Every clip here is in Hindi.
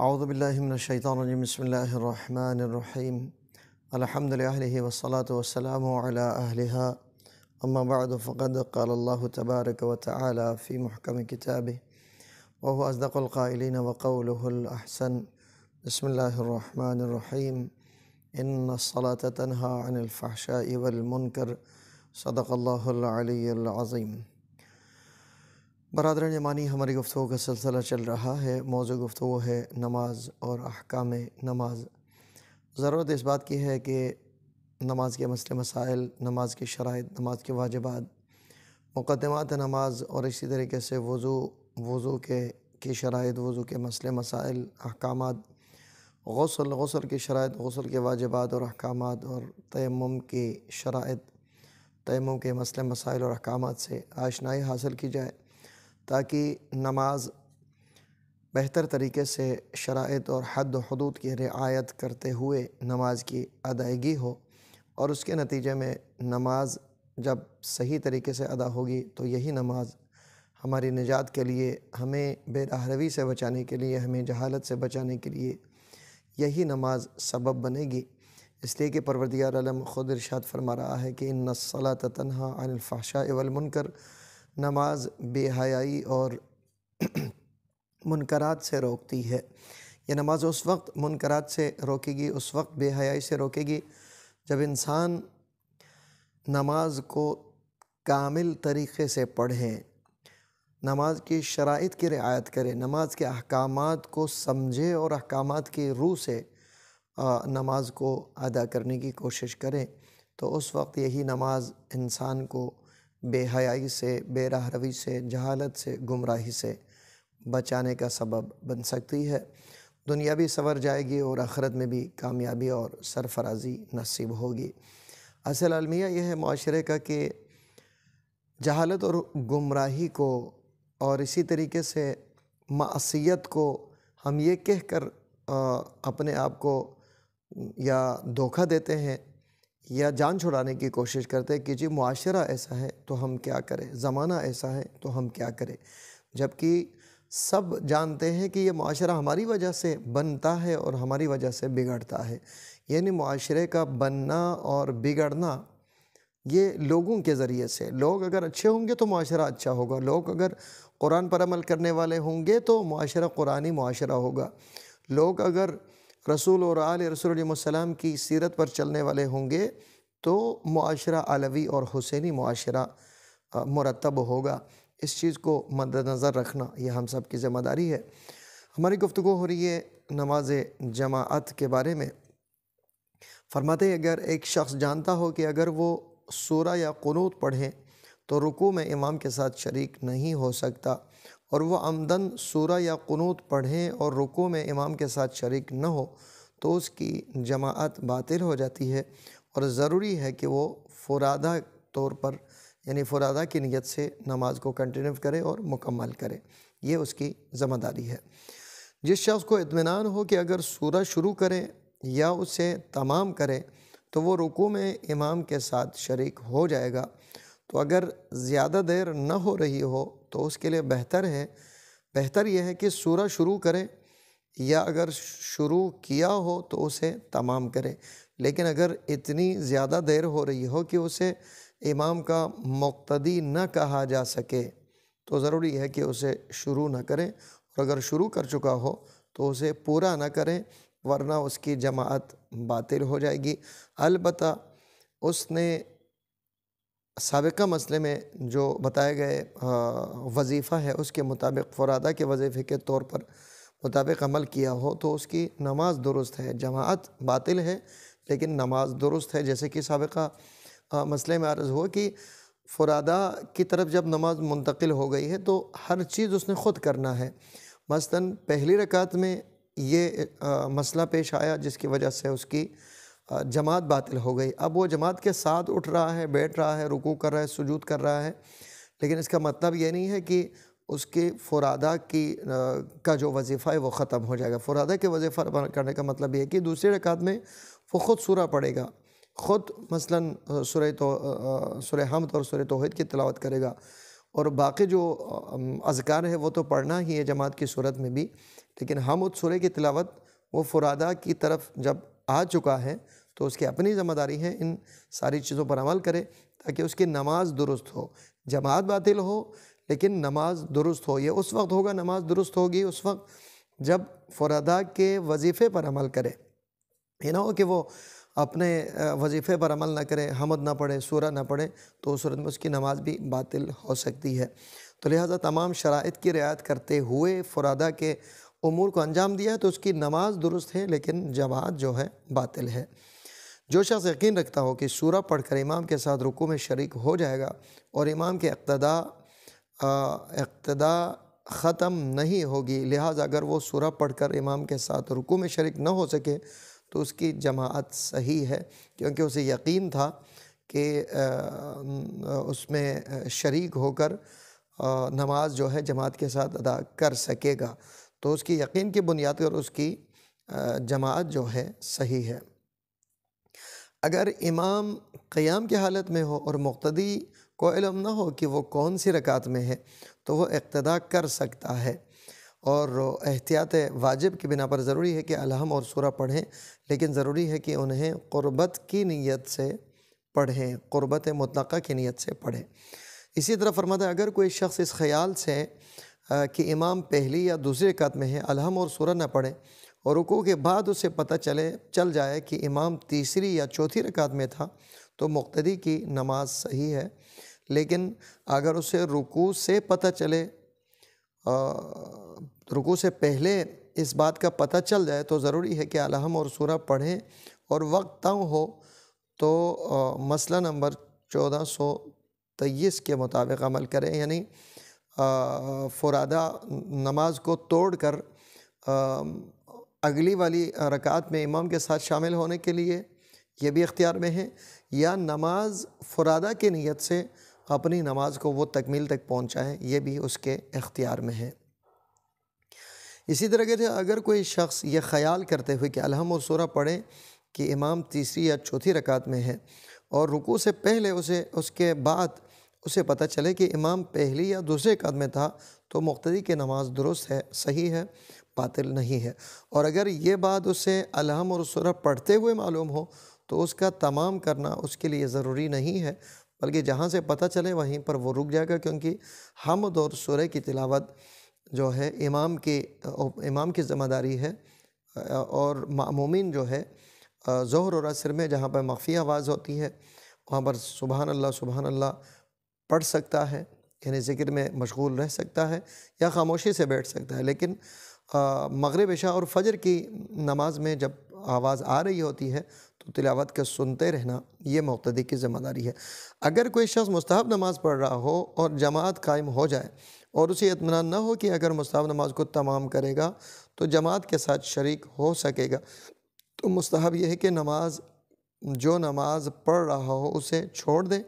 أعوذ بالله من الشيطان الرجيم بسم الله الرحمن الرحيم الحمد لأهله والصلاة والسلام على أهلها أما بعد فقد قال الله تبارك وتعالى في محكم كتابه وهو أصدق القائلين وقوله الأحسن بسم الله الرحمن الرحيم إن الصلاة تنهى عن الفحشاء والمنكر صدق الله العلي العظيم बरदर यमानी हमारी गुफ्तु का सिलसिला चल रहा है मौजू गुफ्तु है नमाज और अहकाम नमाज ज़रूरत इस बात की है कि नमाज के मसले मसाइल नमाज की शराइ नमाज के वाजबात मुकदमात नमाज और इसी तरीके से वज़ू वज़ू के की शराइ वज़ू के मसले मसाइल अहकाम गसल गसल की शराइ गसल के वाजबात और अहकाम और तयम की शराइ तयम के मसले मसाइल और अहकाम से आशनाई हासिल की जाए ताकि नमाज बेहतर तरीके से शरात और हद हदूद की रियायत करते हुए नमाज की अदायगी हो और उसके नतीजे में नमाज जब सही तरीके से अदा होगी तो यही नमाज हमारी निजात के लिए हमें बेराहरवी से बचाने के लिए हमें जहालत से बचाने के लिए यही नमाज सबब बनेगी इसलिए कि परवरदिगार आलम ख़ुद इरशाद फरमा रहा है कि इन नसला तनहा अनफ़ाशा वलमनकर नमाज बेहयाई और मुनकरात से रोकती है यह नमाज उस वक्त मुनकरात से रोकेगी उस वक्त बेहयाई से रोकेगी जब इंसान नमाज को कामिल तरीक़े से पढ़े नमाज की शराइ की रियायत करें नमाज के अहकाम को समझे और अहकाम की रूह से नमाज को अदा करने की कोशिश करें तो उस वक्त यही नमाज इंसान को बेहयाई से बेराहरवी से जहालत से गुमराही से बचाने का सबब बन सकती है दुनिया भी संवर जाएगी और आखरत में भी कामयाबी और सरफराजी नसीब होगी असल अलमिया यह है माशरे का कि जहालत और गुमराही को और इसी तरीके से मासीत को हम ये कह कर अपने आप को या धोखा देते हैं या जान छुड़ाने की कोशिश करते हैं कि जी माशरा ऐसा है तो हम क्या करें ज़माना ऐसा है तो हम क्या करें जबकि सब जानते हैं कि ये माशरा हमारी वजह से बनता है और हमारी वजह से बिगड़ता है यानी माशरे का बनना और बिगड़ना ये लोगों के ज़रिए से लोग अगर अच्छे होंगे तो माशरा अच्छा होगा लोग अगर कुरान पर अमल करने वाले होंगे तो माशरा कुरानी माशरा होगा लोग अगर रसूल और आल रसूलम की सीरत पर चलने वाले होंगे तो माशरा अलवी और हुसैनी माशरा मुरतब होगा इस चीज़ को मद्दनज़र रखना यह हम सब की ज़िम्मेदारी है हमारी गुफ्तु हो रही है नमाज जमात के बारे में फरमाते अगर एक शख्स जानता हो कि अगर वो सूरा या क़नूत पढ़ें तो रुकू में इमाम के साथ शरीक नहीं हो सकता और वह आमदन सूरा या क़नूत पढ़े और रुको में इमाम के साथ शरीक न हो तो उसकी जमात बातिल हो जाती है और ज़रूरी है कि वो फ़ुरादा तौर पर यानी फ़ुरादा की नीयत से नमाज को कंटिन्यू करे और मुकम्मल करे ये उसकी ज़िम्मेदारी है जिस शख्स को इतमान हो कि अगर सूरा शुरू करें या उसे तमाम करें तो वो रुकू में इमाम के साथ शरीक हो जाएगा तो अगर ज़्यादा देर न हो रही हो तो उसके लिए बेहतर है बेहतर यह है कि सूरह शुरू करें या अगर शुरू किया हो तो उसे तमाम करें लेकिन अगर इतनी ज़्यादा देर हो रही हो कि उसे इमाम का मुक्तदी न कहा जा सके तो ज़रूरी है कि उसे शुरू न करें और अगर शुरू कर चुका हो तो उसे पूरा ना करें वरना उसकी जमात बातिल हो जाएगी अलबत् उसने सबका मसले में जो बताए गए वजीफ़ा है उसके मुताबिक फ़रादा के वजीफ़े के तौर पर मुताबिक अमल किया हो तो उसकी नमाज दुरुस्त है जमात बातिल है लेकिन नमाज दुरुस्त है जैसे कि सबका मसले में अर्ज़ हुआ कि फ़ुरादा की तरफ जब नमाज मुंतकिल हो गई है तो हर चीज़ उसने ख़ुद करना है मसला पहली रकात में ये आ, मसला पेश आया जिसकी वजह से उसकी जमात बातिल हो गई अब वो जमात के साथ उठ रहा है बैठ रहा है रुकू कर रहा है सुजूद कर रहा है लेकिन इसका मतलब ये नहीं है कि उसके फुरादा की आ, का जो वजीफ़ा है वो ख़त्म हो जाएगा फुरादा के वजीफ़ा करने का मतलब ये है कि दूसरे रकात में वो ख़ुद सूरा पड़ेगा ख़ुद मसलन सुर तो सुर हमद और सुर तोहद की तलावत करेगा और बाकी जो अजकार है वो तो पढ़ना ही है जमात की सूरत में भी लेकिन हम उस सूर्य की तलावत वो फुरादा की तरफ जब आ चुका है तो उसकी अपनी ज़िम्मेदारी है इन सारी चीज़ों पर अमल करे ताकि उसकी नमाज दुरुस्त हो जमात बातिल हो लेकिन नमाज दुरुस्त हो ये उस वक्त होगा नमाज दुरुस्त होगी उस वक्त जब फ़ुरदा के वजीफ़े पर अमल करे ये ना हो कि वो अपने वजीफ़े पर अमल ना करें हमद ना पढ़े सूरा ना पढ़े तो उस सूरत में उसकी नमाज भी बातिल हो सकती है तो लिहाजा तमाम शराइ की रियायत करते हुए फ़ुरादा के उमूर को अंजाम दिया है तो उसकी नमाज दुरुस्त है लेकिन जमात जो है बातिल है जो शख्स यकीन रखता हो कि सूरा पढ़कर इमाम के साथ रुकू में शरीक हो जाएगा और इमाम के अक्तदा अक्तदा ख़त्म नहीं होगी लिहाजा अगर वो सूरा पढ़कर इमाम के साथ रुकू में शरीक न हो सके तो उसकी जमात सही है क्योंकि उसे यकीन था कि उसमें शरीक होकर नमाज जो है जमात के साथ अदा कर सकेगा तो उसकी यकीन की बुनियाद और उसकी जमात जो है सही है अगर इमाम क़याम की हालत में हो और मुख्तदी को इलम ना हो कि वो कौन सी रकात में है तो वो इक्तदा कर सकता है और एहतियात वाजिब की बिना पर ज़रूरी है कि अलहम और सूरा पढ़ें लेकिन ज़रूरी है कि उन्हें क़ुरबत की नीयत से पढ़ें क़ुरबत मुतलक़ा की नीयत से पढ़ें इसी तरह फरमाता अगर कोई शख्स इस ख्याल से कि इमाम पहली या दूसरे कत में है अलहम और सूरह ना पढ़ें और रुकू के बाद उसे पता चले चल जाए कि इमाम तीसरी या चौथी रकात में था तो मुख्तदी की नमाज सही है लेकिन अगर उसे रुकू से पता चले रुकू से पहले इस बात का पता चल जाए तो ज़रूरी है कि अलहम और सूरह पढ़ें और वक्त तंग हो तो आ, मसला नंबर चौदह सौ तेईस के मुताबिक अमल करें यानी फ़ुरादा नमाज को तोड़ कर अगली वाली रकात में इमाम के साथ शामिल होने के लिए ये भी इख्तियार में है या नमाज फ़ुरादा की नीयत से अपनी नमाज को वो तकमील तक पहुँचाएँ ये भी उसके इख्तियार में है इसी तरह के अगर कोई शख्स ये ख्याल करते हुए कि अलहम और सूरा पढ़ें कि इमाम तीसरी या चौथी रकात में है और रुकू से पहले उसे उसके बाद उसे पता चले कि इमाम पहली या दूसरे कद में था तो मुख्तरी की नमाज दुरुस्त है सही है बातिल नहीं है और अगर ये बात उसे अलहम और सुरह पढ़ते हुए मालूम हो तो उसका तमाम करना उसके लिए ज़रूरी नहीं है बल्कि जहाँ से पता चले वहीं पर वो रुक जाएगा क्योंकि हम दौर सुरह की तिलावत जो है इमाम की इमाम की ज़िम्मेदारी है और मामूमिन जो है जहर और असर में जहाँ पर मफ़ी आवाज़ होती है वहाँ पर सुबहान अल्लाह अल्लाह पढ़ सकता है यानी ज़िक्र में मशगूल रह सकता है या खामोशी से बैठ सकता है लेकिन मगरब इशा और फजर की नमाज में जब आवाज़ आ रही होती है तो तिलावत के सुनते रहना ये मतदी की ज़िम्मेदारी है अगर कोई शख्स मुस्ताब नमाज़ पढ़ रहा हो और जमात कायम हो जाए और उसे इतमान ना हो कि अगर मुस्ताब नमाज को तमाम करेगा तो जमात के साथ शरीक हो सकेगा तो मुस्ताब यह है कि नमाज जो नमाज पढ़ रहा हो उसे छोड़ दे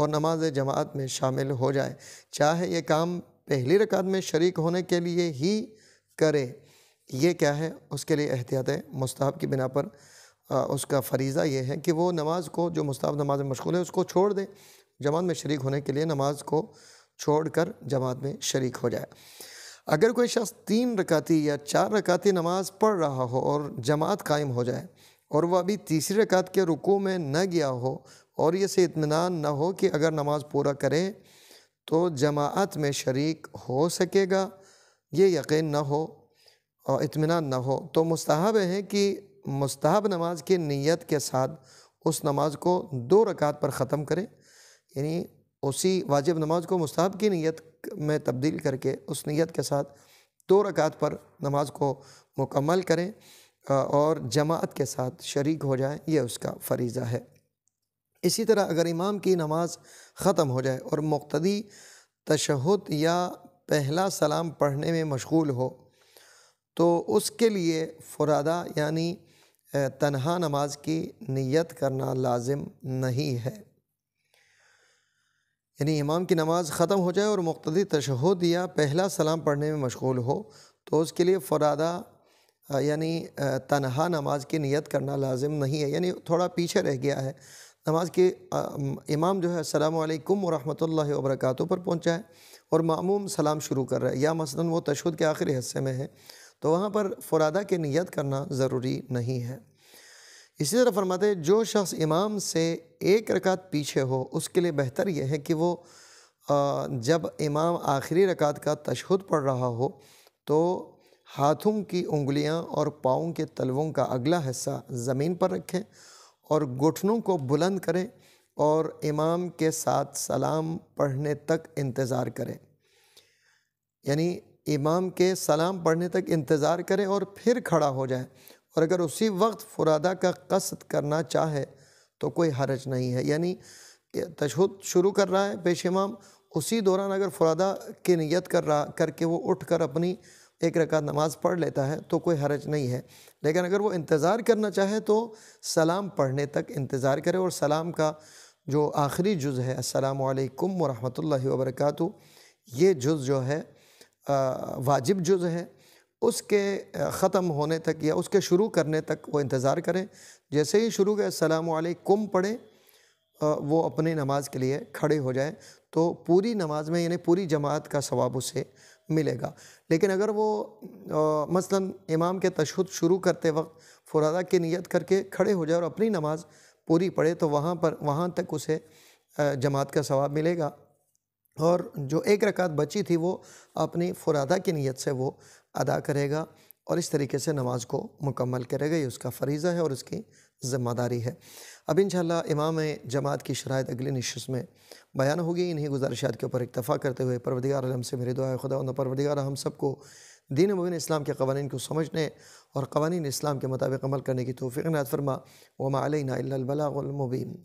और नमाज जमात में शामिल हो जाए चाहे ये काम पहली रकात में शरीक होने के लिए ही करे ये क्या है उसके लिए एहतियात मुस्ताब की बिना पर आ, उसका फरीज़ा ये है कि वो नमाज को जो मुस्ताब नमाज में मशगूल है उसको छोड़ दे जमात में शरीक होने के लिए नमाज को छोड़ कर जमात में शरीक हो जाए अगर कोई शख्स तीन रकाती या चार रकाती नमाज़ पढ़ रहा हो और जमात कायम हो जाए और वह अभी तीसरे रकात के रुकू में न गया हो और ये से इतमान न हो कि अगर नमाज पूरा करें तो जमात में शरीक हो सकेगा ये यकीन न हो और इतमान न हो तो मुस्तहब है कि मुस्तहब नमाज की नीयत के साथ उस नमाज को दो रकात पर ख़त्म करें यानी उसी वाजिब नमाज को मुस्तहब की नीयत में तब्दील करके उस नीयत के साथ दो रकात पर नमाज को मुकम्मल करें और जमात के साथ शरीक हो जाए यह उसका फरीज़ा है इसी तरह अगर इमाम की नमाज ख़त्म हो जाए और मुख्तदी तशहद या पहला सलाम पढ़ने में मशगूल हो तो उसके लिए फ़ुरादा यानी तनहा नमाज की नियत करना लाजिम नहीं है यानी इमाम की नमाज ख़त्म हो जाए और मुख्तदी तशहद या पहला सलाम पढ़ने में मशगूल हो तो उसके लिए फ़ुरादा यानी तनहा नमाज की नियत करना लाजिम नहीं है यानी थोड़ा पीछे रह गया है नमाज के इमाम जो है असलकम वरहमल वबरक पर पहुँचा है और मामूम सलाम शुरू कर रहा है या मसला वो तशद के आखिरी हिस्से में है तो वहाँ पर फ़ुरादा की नियत करना ज़रूरी नहीं है इसी तरह फरमाते जो शख्स इमाम से एक रकात पीछे हो उसके लिए बेहतर यह है कि वो जब इमाम आखिरी रकात का तशहद पढ़ रहा हो तो हाथों की उंगलियां और पाँव के तलवों का अगला हिस्सा ज़मीन पर रखें और घुटनों को बुलंद करें और इमाम के साथ सलाम पढ़ने तक इंतज़ार करें यानी इमाम के सलाम पढ़ने तक इंतज़ार करें और फिर खड़ा हो जाए और अगर उसी वक्त फुरादा का कसद करना चाहे तो कोई हरज नहीं है यानी तशद शुरू कर रहा है पेश इमाम उसी दौरान अगर फुरादा की नीयत कर रहा करके वो उठ कर अपनी एक रकात नमाज़ पढ़ लेता है तो कोई हरज नहीं है लेकिन अगर वो इंतज़ार करना चाहे तो सलाम पढ़ने तक इंतज़ार करे और सलाम का जो आखिरी जुज़ है अस्सलाम वालेकुम वरहमतुल्लाहि ये जुज़ जो है वाजिब जुज़ है उसके ख़त्म होने तक या उसके शुरू करने तक वो इंतज़ार करें जैसे ही शुरू करें अस्सलाम वालेकुम पढ़ें वो अपनी नमाज़ के लिए खड़े हो जाएं तो पूरी नमाज में यानी पूरी जमात का सवाब उसे मिलेगा लेकिन अगर वो आ, मसलन इमाम के तशद शुरू करते वक्त फुरादा की नीयत करके खड़े हो जाए और अपनी नमाज पूरी पढ़े तो वहाँ पर वहाँ तक उसे जमात का सवाब मिलेगा और जो एक रकात बची थी वो अपनी फुरादा की नीयत से वो अदा करेगा और इस तरीके से नमाज को मुकम्मल करेगा ये उसका फरीज़ा है और उसकी ज़िम्मेदारी है अब इन इमाम जमात की शरात अगले नशस्त में बयान होगी इन्हीं गुजारिशात के ऊपर इतफ़ा करते हुए परवदिगार आलम से मेरे दुआ खुदा परवदिगार हम सबको दीन मुबीन इस्लाम के कवानीन को समझने और कवानीन इस्लाम के मुताबिक अमल करने की तोफ़ी नात फरमा वमा